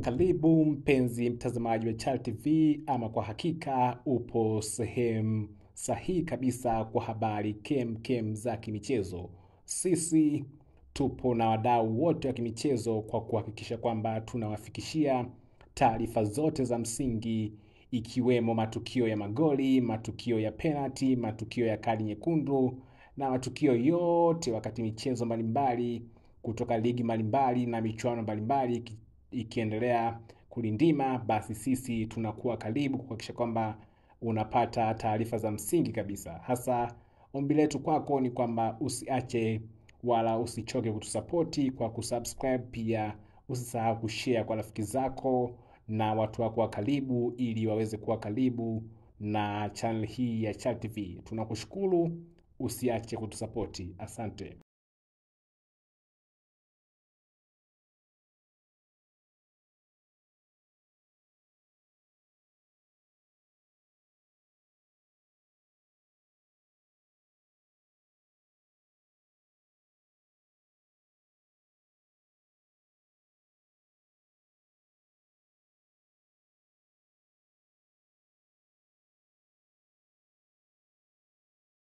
Karibu mpenzi mtazamaji wa Char TV, ama kwa hakika upo sehemu sahihi kabisa kwa habari kem kem za kimichezo. Sisi tupo na wadau wote wa kimichezo kwa kuhakikisha kwamba tunawafikishia taarifa zote za msingi, ikiwemo matukio ya magoli, matukio ya penalti, matukio ya kadi nyekundu na matukio yote wakati michezo mbalimbali kutoka ligi mbalimbali na michuano mbalimbali ikiendelea kulindima, basi sisi tunakuwa karibu kuhakikisha kwamba unapata taarifa za msingi kabisa. Hasa ombi letu kwako ni kwamba usiache wala usichoke kutusapoti kwa kusubscribe. Pia usisahau kushare kwa rafiki zako na watu wako wa karibu, ili waweze kuwa karibu na channel hii ya chat TV. Tunakushukuru, usiache kutusapoti. Asante.